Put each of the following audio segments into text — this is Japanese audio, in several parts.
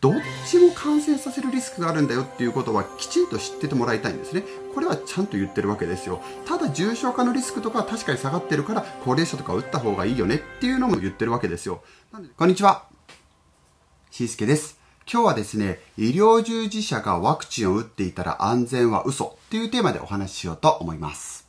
どっちも感染させるリスクがあるんだよっていうことはきちんと知っててもらいたいんですね。これはちゃんと言ってるわけですよ。ただ重症化のリスクとかは確かに下がってるから高齢者とか打った方がいいよねっていうのも言ってるわけですよ。なんでこんにちは。しーすけです。今日はですね、医療従事者がワクチンを打っていたら安全は嘘っていうテーマでお話ししようと思います。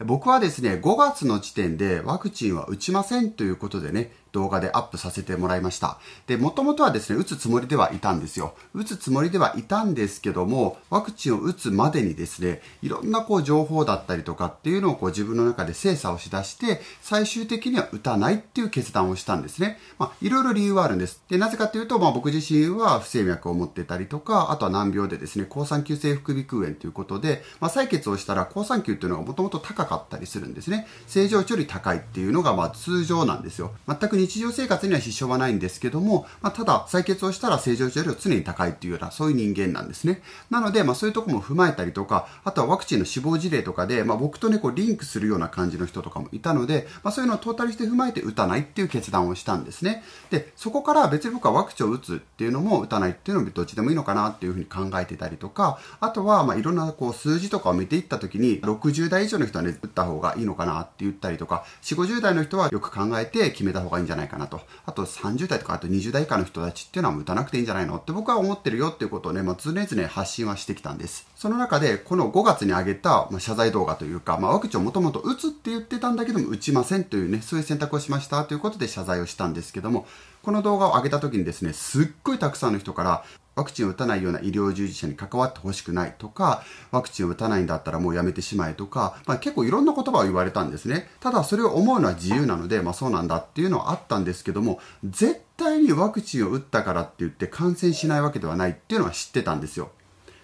僕はですね、5月の時点でワクチンは打ちませんということでね、動画でアップさせてもらいました。で、もともとはですね、打つつもりではいたんですよ。打つつもりではいたんですけども、ワクチンを打つまでにですね、いろんなこう情報だったりとかっていうのをこう自分の中で精査をしだして、最終的には打たないっていう決断をしたんですね。まあ、いろいろ理由はあるんです。で、なぜかというと、まあ僕自身は不整脈を持ってたりとか、あとは難病でですね、抗酸球性副鼻腔炎ということで、まあ採血をしたら抗酸球っていうのがもともと高かったりするんですね。正常値より高いっていうのがまあ通常なんですよ。全く日常生活には支障はないんですけども、まあ、ただ採血をしたら正常値よりは常に高いっていうような、そういう人間なんですね。なので、まあ、そういうとこも踏まえたりとか、あとはワクチンの死亡事例とかで、まあ、僕とね、こうリンクするような感じの人とかもいたので、まあ、そういうのをトータルして踏まえて打たないっていう決断をしたんですね。で、そこから別に僕はワクチンを打つっていうのも打たないっていうのもどっちでもいいのかなっていうふうに考えてたりとか、あとは、まあ、いろんなこう数字とかを見ていった時に、60代以上の人はね、打った方がいいのかなって言ったりとか、4、50代の人はよく考えて決めた方がいいんじゃないゃないかなと。あと30代とか、あと20代以下の人たちっていうのは打たなくていいんじゃないのって僕は思ってるよっていうことをね、まあ、常々発信はしてきたんです。その中で、この5月に上げた、まあ、謝罪動画というか、まあ、ワクチンをもともと打つって言ってたんだけども、打ちませんというね、そういう選択をしましたということで謝罪をしたんですけども、この動画を上げた時にですね、すっごいたくさんの人から、ワクチンを打たないような医療従事者に関わってほしくないとか、ワクチンを打たないんだったらもうやめてしまえとか、まあ、結構いろんな言葉を言われたんですね。ただそれを思うのは自由なので、まあそうなんだっていうのはあったんですけども、絶対にワクチンを打ったからって言って感染しないわけではないっていうのは知ってたんですよ。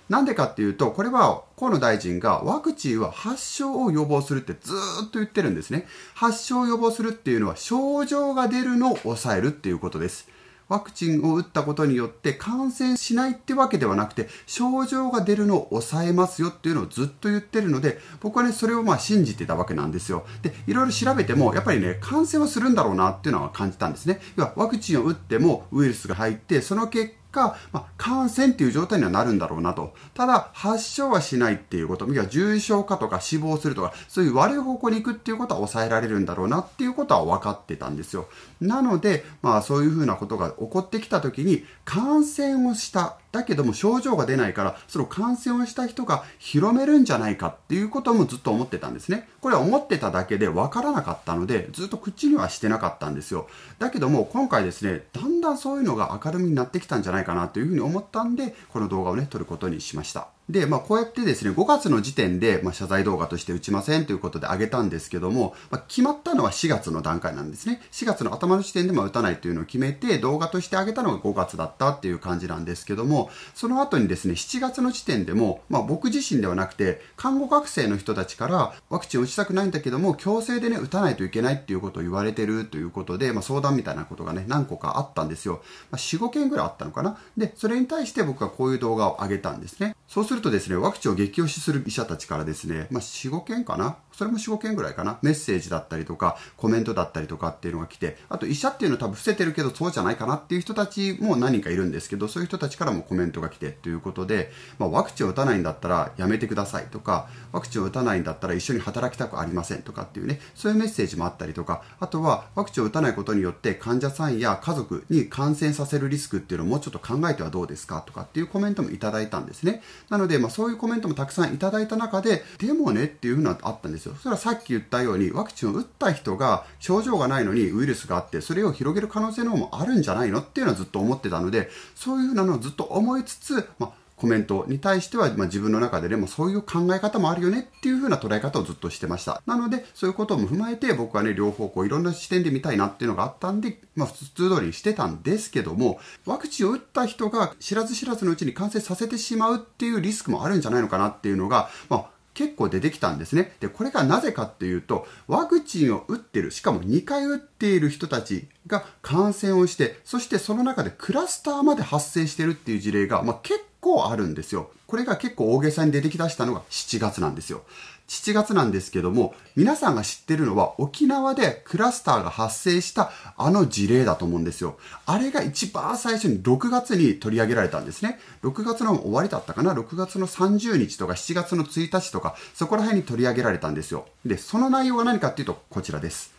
なんでかっていうと、これは河野大臣がワクチンは発症を予防するってずっと言ってるんですね。発症を予防するっていうのは症状が出るのを抑えるっていうことです。ワクチンを打ったことによって感染しないってわけではなくて、症状が出るのを抑えますよっていうのをずっと言ってるので、僕はね、それをまあ信じてたわけなんですよ。で、いろいろ調べても、やっぱりね、感染はするんだろうなっていうのは感じたんですね。要はワクチンを打ってもウイルスが入って、その結果、まあ、感染っていう状態にはなるんだろうなと。ただ、発症はしないっていうこと、重症化とか死亡するとか、そういう悪い方向に行くっていうことは抑えられるんだろうなっていうことは分かってたんですよ。なので、まあそういうふうなことが起こってきた時に、感染をしただけども症状が出ないから、その感染をした人が広めるんじゃないかっていうこともずっと思ってたんですね。これは思ってただけで分からなかったので、ずっと口にはしてなかったんですよ。だけども、今回ですね、だんだんそういうのが明るみになってきたんじゃないかなというふうに思ったんで、この動画をね、撮ることにしました。で、まあ、こうやってですね、5月の時点で、まあ、謝罪動画として打ちませんということで上げたんですけども、まあ、決まったのは4月の段階なんですね。4月の頭の時点で、まあ、打たないというのを決めて、動画として上げたのが5月だったっていう感じなんですけども、その後にですね、7月の時点でも、まあ、僕自身ではなくて、看護学生の人たちから、ワクチン打ちたくないんだけども、強制でね、打たないといけないっていうことを言われてるということで、まあ、相談みたいなことがね、何個かあったんですよ。まあ、4、5件ぐらいあったのかな。で、それに対して僕はこういう動画を上げたんですね。そうするとですね、ワクチンを激推しする医者たちからですね、まあ、4、5件かなそれも4、5件ぐらいかなメッセージだったりとか、コメントだったりとかっていうのが来て、あと医者っていうのは多分伏せてるけど、そうじゃないかなっていう人たちも何人かいるんですけど、そういう人たちからもコメントが来てということで、まあ、ワクチンを打たないんだったらやめてくださいとか、ワクチンを打たないんだったら一緒に働きたくありませんとかっていうね、そういうメッセージもあったりとか、あとはワクチンを打たないことによって患者さんや家族に感染させるリスクっていうのをもうちょっと考えてはどうですかとかっていうコメントもいただいたんですね。なので、まあ、そういうコメントもたくさんいただいた中で、でもねっていうのはあったんですよ。それはさっき言ったように、ワクチンを打った人が症状がないのにウイルスがあって、それを広げる可能性の方もあるんじゃないのっていうのはずっと思ってたので、そういうふうなのをずっと思いつつ、まあコメントに対しては、まあ、自分の中ででもそういう考え方もあるよねっていう風な捉え方をずっとしてました。なので、そういうことも踏まえて僕はね、両方こういろんな視点で見たいなっていうのがあったんで、まあ普通通りしてたんですけども、ワクチンを打った人が知らず知らずのうちに感染させてしまうっていうリスクもあるんじゃないのかなっていうのが、まあ結構出てきたんですね。で、これがなぜかっていうと、ワクチンを打ってる、しかも2回打っている人たちが感染をして、そしてその中でクラスターまで発生してるっていう事例が、まあ、結構あるんですよ。これが結構大げさに出てきだしたのが7月なんですよ。7月なんですけども、皆さんが知ってるのは沖縄でクラスターが発生したあの事例だと思うんですよ。あれが一番最初に6月に取り上げられたんですね。6月の終わりだったかな ?6 月の30日とか7月の1日とか、そこら辺に取り上げられたんですよ。で、その内容は何かっていうとこちらです。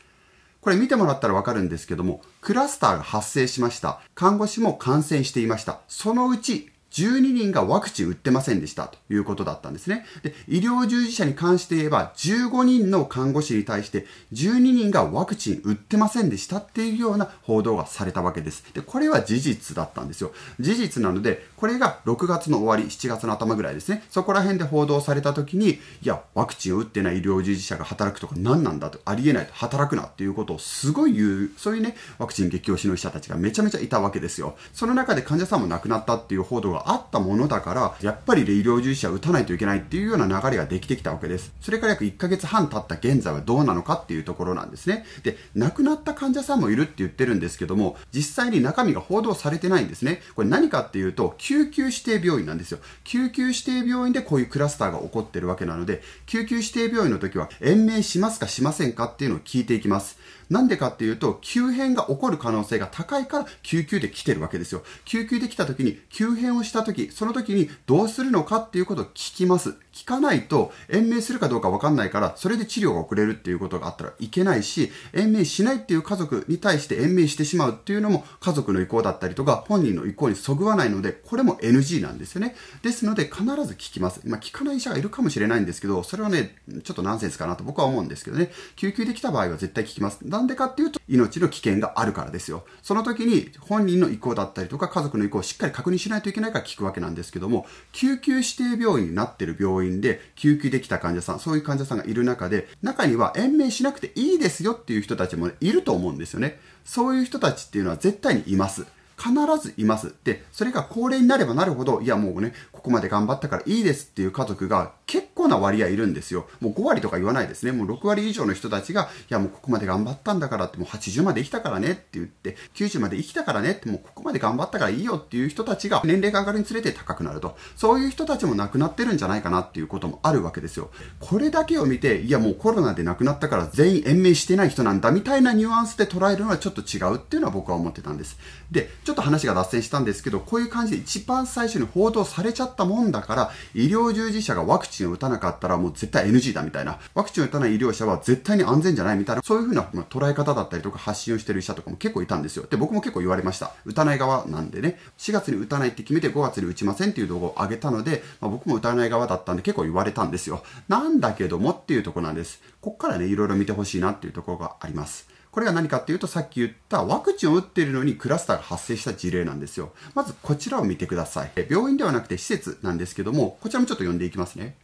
これ見てもらったらわかるんですけども、クラスターが発生しました。看護師も感染していました。そのうち12人がワクチン打ってませんでしたということだったんですね。で、医療従事者に関して言えば15人の看護師に対して12人がワクチン打ってませんでしたっていうような報道がされたわけです。で、これは事実だったんですよ。事実なので、これが6月の終わり、7月の頭ぐらいですね。そこら辺で報道された時に、いや、ワクチンを打ってない医療従事者が働くとか何なんだと、ありえないと、働くなっていうことをすごい言う、そういうね、ワクチン激推しの医者たちがめちゃめちゃいたわけですよ。その中で患者さんも亡くなったっていう報道があったものだから、やっぱり医療従事者は打たないといけないっていうような流れができてきたわけです。それから約1ヶ月半経った現在はどうなのかっていうところなんですね。で、亡くなった患者さんもいるって言ってるんですけども、実際に中身が報道されてないんですね。これ何かっていうと、救急指定病院なんですよ。救急指定病院でこういうクラスターが起こってるわけなので、救急指定病院の時は延命しますかしませんかっていうのを聞いていきます。なんでかっていうと、急変が起こる可能性が高いから救急で来てるわけですよ。救急で来た時に、急変をした時、その時にどうするのかっていうことを聞きます。聞かないと延命するかどうか分かんないからそれで治療が遅れるっていうことがあったらいけないし延命しないっていう家族に対して延命してしまうっていうのも家族の意向だったりとか本人の意向にそぐわないのでこれも NG なんですよねですので必ず聞きますまあ聞かない医者がいるかもしれないんですけどそれはねちょっとナンセンスかなと僕は思うんですけどね救急で来た場合は絶対聞きますなんでかっていうと命の危険があるからですよその時に本人の意向だったりとか家族の意向をしっかり確認しないといけないから聞くわけなんですけども救急指定病院になってる病院病院で救急できた患者さん、そういう患者さんがいる中で、中には延命しなくていいですよっていう人たちも、ね、いると思うんですよね。そういう人たちっていうのは絶対にいます。必ずいます。で、それが高齢になればなるほど、いやもうね、ここまで頑張ったからいいですっていう家族が結構な割合いるんですよ。もう5割とか言わないですね。もう6割以上の人たちが、いやもうここまで頑張ったんだからって、もう80まで生きたからねって言って、90まで生きたからねって、もうここまで頑張ったからいいよっていう人たちが年齢が上がるにつれて高くなると。そういう人たちも亡くなってるんじゃないかなっていうこともあるわけですよ。これだけを見て、いやもうコロナで亡くなったから全員延命してない人なんだみたいなニュアンスで捉えるのはちょっと違うっていうのは僕は思ってたんです。で、ちょっと話が脱線したんですけど、こういう感じで一番最初に報道されちゃったもんだから、医療従事者がワクチンを打たなかったらもう絶対 NG だみたいな、ワクチンを打たない医療者は絶対に安全じゃないみたいな、そういうふうな、ま捉え方だったりとか発信をしてる医者とかも結構いたんですよ。で、僕も結構言われました。打たない側なんでね、4月に打たないって決めて5月に打ちませんっていう動画を上げたので、まあ、僕も打たない側だったんで結構言われたんですよ。なんだけどもっていうとこなんです。こっからね、いろいろ見てほしいなっていうところがあります。これが何かっていうと、さっき言ったワクチンを打ってるのにクラスターが発生した事例なんですよ。まずこちらを見てください。病院ではなくて施設なんですけども、こちらもちょっと読んでいきますね。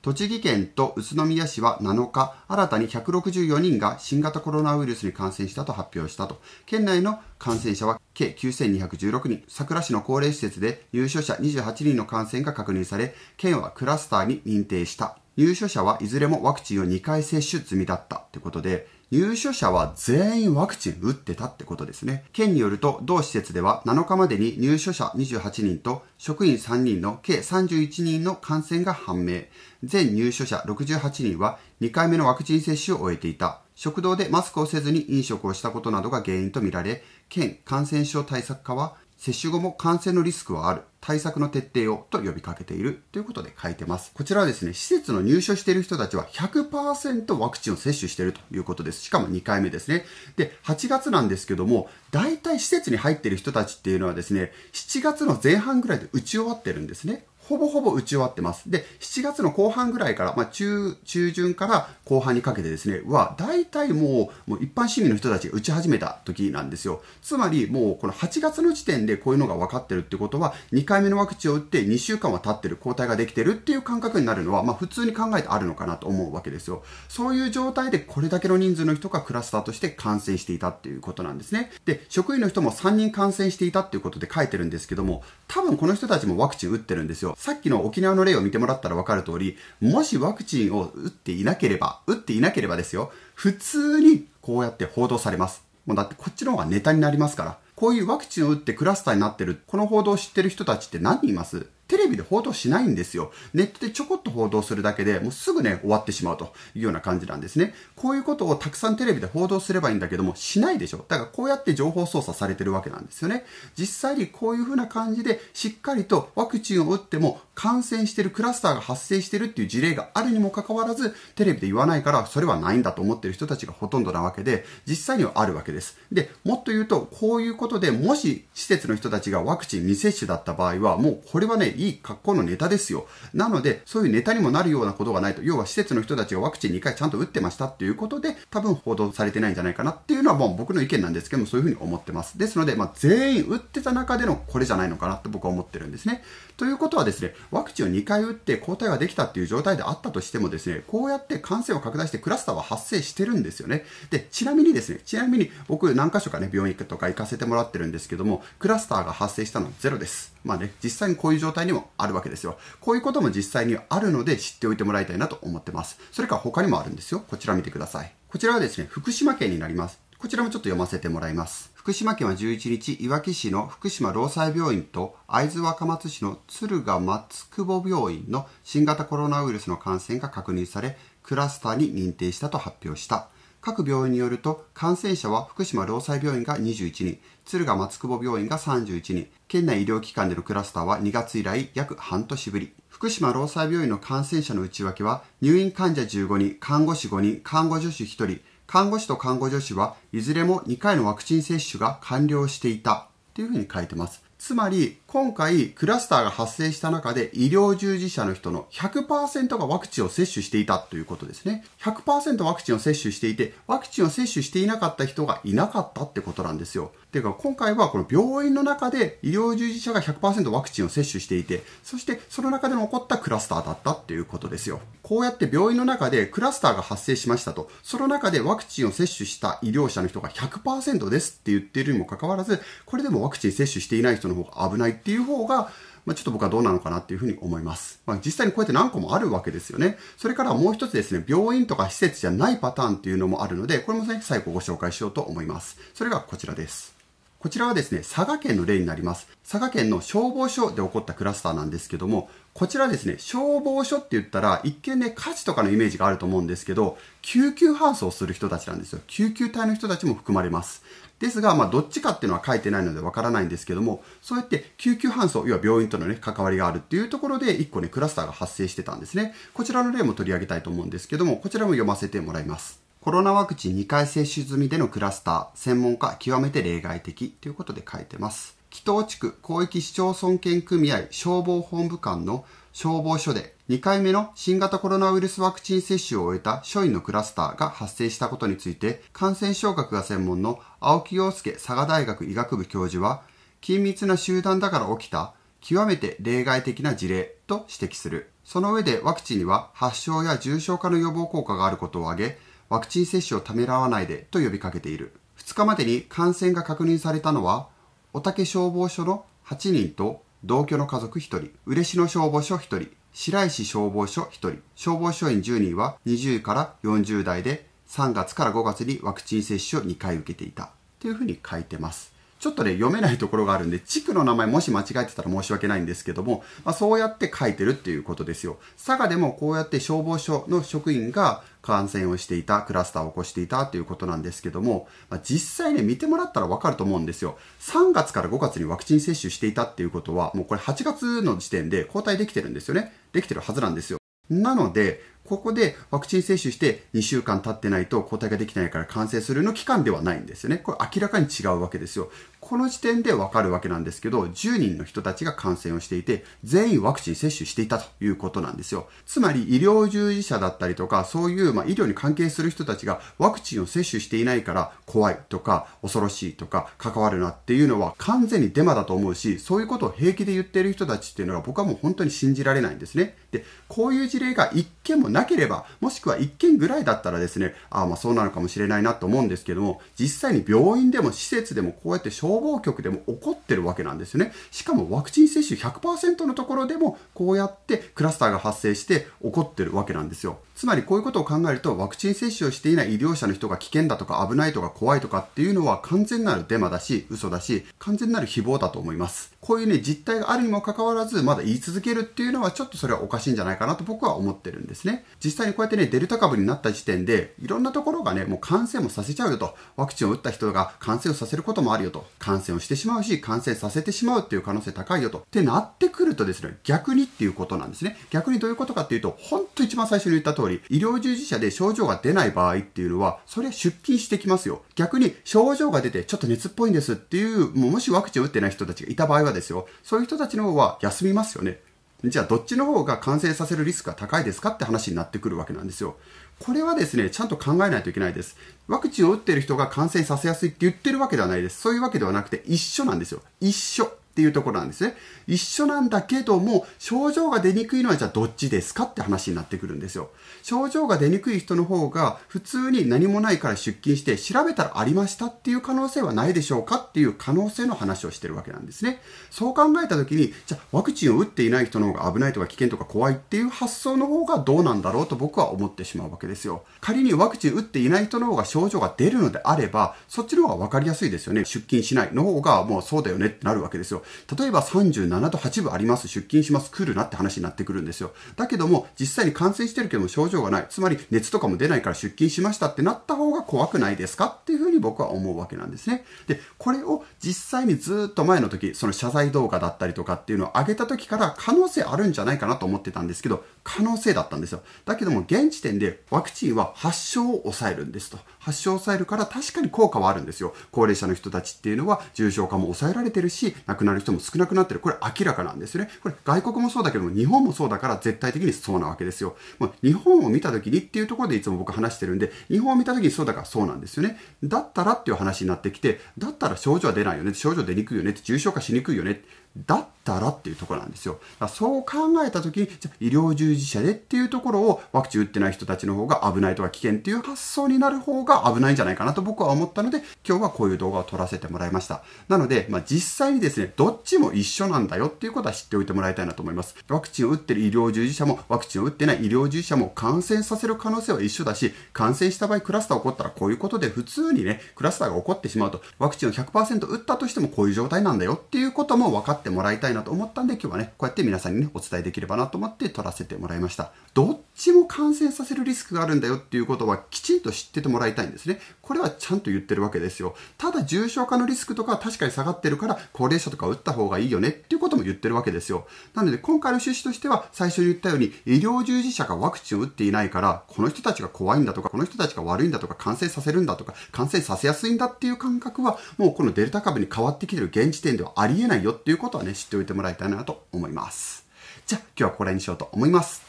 栃木県と宇都宮市は7日、新たに164人が新型コロナウイルスに感染したと発表したと。県内の感染者は計9216人、桜市の高齢施設で入所者28人の感染が確認され、県はクラスターに認定した。入所者はいずれもワクチンを2回接種済みだったということで、入所者は全員ワクチン打ってたってことですね。県によると、同施設では7日までに入所者28人と職員3人の計31人の感染が判明。全入所者68人は2回目のワクチン接種を終えていた。食堂でマスクをせずに飲食をしたことなどが原因とみられ、県感染症対策課は接種後も感染のリスクはある。対策の徹底をと呼びかけているということで書いてます。こちらはですね、施設の入所している人たちは100%ワクチンを接種しているということです。しかも2回目ですね。で、8月なんですけども、大体施設に入っている人たちっていうのはですね、7月の前半ぐらいで打ち終わってるんですね。ほぼほぼ打ち終わってます。で、7月の後半ぐらいから、まあ、中、中旬から後半にかけてですね、は、大体もう、もう一般市民の人たちが打ち始めた時なんですよ。つまり、もうこの8月の時点でこういうのが分かってるってことは、2回目のワクチンを打って2週間は経ってる、抗体ができてるっていう感覚になるのは、まあ、普通に考えてあるのかなと思うわけですよ。そういう状態でこれだけの人数の人がクラスターとして感染していたっていうことなんですね。で、職員の人も3人感染していたっていうことで書いてるんですけども、多分この人たちもワクチン打ってるんですよ。さっきの沖縄の例を見てもらったら分かる通り、もしワクチンを打っていなければ、打っていなければですよ、普通にこうやって報道されます。もうだってこっちの方がネタになりますから。こういうワクチンを打ってクラスターになってる、この報道を知ってる人たちって何人いますテレビで報道しないんですよ。ネットでちょこっと報道するだけで、もうすぐね、終わってしまうというような感じなんですね。こういうことをたくさんテレビで報道すればいいんだけども、しないでしょ。だからこうやって情報操作されてるわけなんですよね。実際にこういうふうな感じで、しっかりとワクチンを打っても、感染してるクラスターが発生してるっていう事例があるにもかかわらず、テレビで言わないから、それはないんだと思ってる人たちがほとんどなわけで、実際にはあるわけです。で、もっと言うと、こういうことで、もし施設の人たちがワクチン未接種だった場合は、もうこれはね、いい格好のネタですよ。なので、そういうネタにもなるようなことがないと、要は施設の人たちがワクチン2回ちゃんと打ってましたっていうことで、多分報道されてないんじゃないかなっていうのは、もう僕の意見なんですけども、そういうふうに思ってます。ですので、まあ、全員打ってた中でのこれじゃないのかなって僕は思ってるんですね。ということはですね、ワクチンを2回打って抗体ができたっていう状態であったとしてもですね、こうやって感染を拡大してクラスターは発生してるんですよね。で、ちなみにですね、ちなみに僕何箇所かね、病院とか行かせてもらってるんですけども、クラスターが発生したのはゼロです。まあね、実際にこういう状態にもあるわけですよ。こういうことも実際にあるので知っておいてもらいたいなと思ってます。それから他にもあるんですよ。こちら見てください。こちらはですね、福島県になります。こちらもちょっと読ませてもらいます。福島県は11日、いわき市の福島労災病院と会津若松市の敦賀松久保病院の新型コロナウイルスの感染が確認され、クラスターに認定したと発表した。各病院によると、感染者は福島労災病院が21人、敦賀松久保病院が31人、県内医療機関でのクラスターは2月以来約半年ぶり。福島労災病院の感染者の内訳は、入院患者15人、看護師5人、看護助手1人、看護師と看護助手はいずれも2回のワクチン接種が完了していたというふうに書いてます。つまり、今回、クラスターが発生した中で医療従事者の人の100%がワクチンを接種していたということですね。100%ワクチンを接種していて、ワクチンを接種していなかった人がいなかったってことなんですよ。ていうか、今回はこの病院の中で医療従事者が100%ワクチンを接種していて、そしてその中でも起こったクラスターだったっていうことですよ。こうやって病院の中でクラスターが発生しましたと、その中でワクチンを接種した医療者の人が100%ですって言っているにもかかわらず、これでもワクチン接種していない人の方が危ないっていう方が、まあ、ちょっと僕はどうなのかなっていうふうに思います。まあ、実際にこうやって何個もあるわけですよね。それからもう一つですね、病院とか施設じゃないパターンっていうのもあるので、これもね、最後ご紹介しようと思います。それがこちらです。こちらはですね、佐賀県の例になります。佐賀県の消防署で起こったクラスターなんですけども、こちらですね、消防署って言ったら、一見ね、火事とかのイメージがあると思うんですけど、救急搬送する人たちなんですよ。救急隊の人たちも含まれます。ですが、まあ、どっちかっていうのは書いてないのでわからないんですけども、そうやって救急搬送、要は病院とのね、関わりがあるっていうところで、1個ね、クラスターが発生してたんですね。こちらの例も取り上げたいと思うんですけども、こちらも読ませてもらいます。コロナワクチン2回接種済みでのクラスター、専門家極めて例外的ということで書いてます。紀藤地区広域市町村県組合消防本部間の消防署で2回目の新型コロナウイルスワクチン接種を終えた署員のクラスターが発生したことについて感染症学が専門の青木陽介佐賀大学医学部教授は緊密な集団だから起きた極めて例外的な事例と指摘するその上でワクチンには発症や重症化の予防効果があることを挙げワクチン接種をためらわないでと呼びかけている。2日までに感染が確認されたのは、おたけ消防署の8人と同居の家族1人、嬉野消防署1人、白石消防署1人、消防署員10人は20から40代で3月から5月にワクチン接種を2回受けていた。というふうに書いてます。ちょっとね、読めないところがあるんで、地区の名前もし間違えてたら申し訳ないんですけども、まあ、そうやって書いてるっていうことですよ。佐賀でもこうやって消防署の職員が感染をしていた、クラスターを起こしていたということなんですけども、まあ、実際ね、見てもらったらわかると思うんですよ。3月から5月にワクチン接種していたっていうことは、もうこれ8月の時点で交代できてるんですよね。できてるはずなんですよ。なので、ここでワクチン接種して2週間経ってないと抗体ができないから感染するの期間ではないんですよね。これ明らかに違うわけですよ。この時点でわかるわけなんですけど、10人の人たちが感染をしていて、全員ワクチン接種していたということなんですよ。つまり医療従事者だったりとか、そういう、まあ、医療に関係する人たちがワクチンを接種していないから怖いとか、恐ろしいとか、関わるなっていうのは完全にデマだと思うし、そういうことを平気で言っている人たちっていうのは僕はもう本当に信じられないんですね。で、こういう事例が1件もなければ、もしくは1件ぐらいだったらですね、ああまあそうなのかもしれないなと思うんですけども、実際に病院でも施設でもこうやって消防局でも起こってるわけなんですよね。しかもワクチン接種100%のところでもこうやってクラスターが発生して起こってるわけなんですよ。つまりこういうことを考えるとワクチン接種をしていない医療者の人が危険だとか危ないとか怖いとかっていうのは完全なるデマだし嘘だし完全なる誹謗だと思います。こういうね実態があるにもかかわらずまだ言い続けるっていうのはちょっとそれはおかしいんじゃないかなと僕は思ってるんですね。実際にこうやってねデルタ株になった時点でいろんなところがねもう感染もさせちゃうよとワクチンを打った人が感染をさせることもあるよと感染をしてしまうし、感染させてしまうっていう可能性高いよと。ってなってくるとですね、逆にっていうことなんですね。逆にどういうことかっていうと、ほんと一番最初に言った通り、医療従事者で症状が出ない場合っていうのは、それは出勤してきますよ。逆に症状が出て、ちょっと熱っぽいんですっていう、もうもしワクチンを打ってない人たちがいた場合はですよ、そういう人たちの方は休みますよね。じゃあどっちの方が感染させるリスクが高いですかって話になってくるわけなんですよ。これはですね、ちゃんと考えないといけないです。ワクチンを打ってる人が感染させやすいって言ってるわけではないです。そういうわけではなくて一緒なんですよ。一緒。っていうところなんですね。一緒なんだけども、症状が出にくいのはじゃあどっちですかって話になってくるんですよ。症状が出にくい人の方が、普通に何もないから出勤して調べたらありましたっていう可能性はないでしょうかっていう可能性の話をしてるわけなんですね。そう考えた時に、じゃあワクチンを打っていない人の方が危ないとか危険とか怖いっていう発想の方がどうなんだろうと僕は思ってしまうわけですよ。仮にワクチン打っていない人の方が症状が出るのであれば、そっちの方が分かりやすいですよね。出勤しないの方がもうそうだよねってなるわけですよ。例えば37度8分あります、出勤します、来るなって話になってくるんですよ。だけども、実際に感染してるけども症状がない、つまり熱とかも出ないから出勤しましたってなった方が怖くないですかっていうふうに僕は思うわけなんですね。で、これを実際にずっと前の時、その謝罪動画だったりとかっていうのを上げた時から可能性あるんじゃないかなと思ってたんですけど、可能性だったんですよ。だけども、現時点でワクチンは発症を抑えるんですと。発症を抑えるから確かに効果はあるんですよ。高齢者の人たちっていうのは重症化も抑えられてるし、亡くなるる人も少なくなってる。これ明らかなんですよね。これ外国もそうだけども、日本もそうだから絶対的にそうなわけですよ。ま日本を見た時にっていうところでいつも僕話してるんで、日本を見た時にそうだからそうなんですよね。だったらっていう話になってきて、だったら症状は出ないよね。症状出にくいよね。重症化しにくいよね。だったらっていうところなんですよ。だからそう考えた時に、じゃ医療従事者でっていうところをワクチン打ってない人たちの方が危ないとか危険っていう発想になる方が危ないんじゃないかなと僕は思ったので、今日はこういう動画を撮らせてもらいました。なので、まあ、実際にですね、どっちも一緒なんだよっていうことは知っておいてもらいたいなと思います。ワクチンを打ってる医療従事者も、ワクチンを打ってない医療従事者も感染させる可能性は一緒だし、感染した場合クラスターが起こったらこういうことで普通にね、クラスターが起こってしまうと、ワクチンを100%打ったとしてもこういう状態なんだよっていうことも分かってってもらいたいなと思ったんで、今日はね、こうやって皆さんにね、お伝えできればなと思って撮らせてもらいました。どっちも感染させるリスクがあるんだよっていうことはきちんと知っててもらいたいんですね。これはちゃんと言ってるわけですよ。ただ重症化のリスクとかは確かに下がってるから、高齢者とか打った方がいいよねっていうことも言ってるわけですよ。なので今回の趣旨としては、最初に言ったように、医療従事者がワクチンを打っていないから、この人たちが怖いんだとか、この人たちが悪いんだとか、感染させるんだとか、感染させやすいんだっていう感覚は、もうこのデルタ株に変わってきてる現時点ではありえないよっていうことはね、知っておいてもらいたいなと思います。じゃあ今日はこれにしようと思います。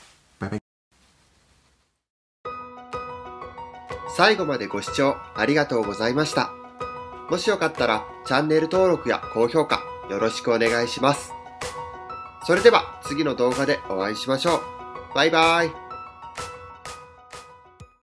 最後までご視聴ありがとうございました。もしよかったらチャンネル登録や高評価よろしくお願いします。それでは次の動画でお会いしましょう。バイバイ。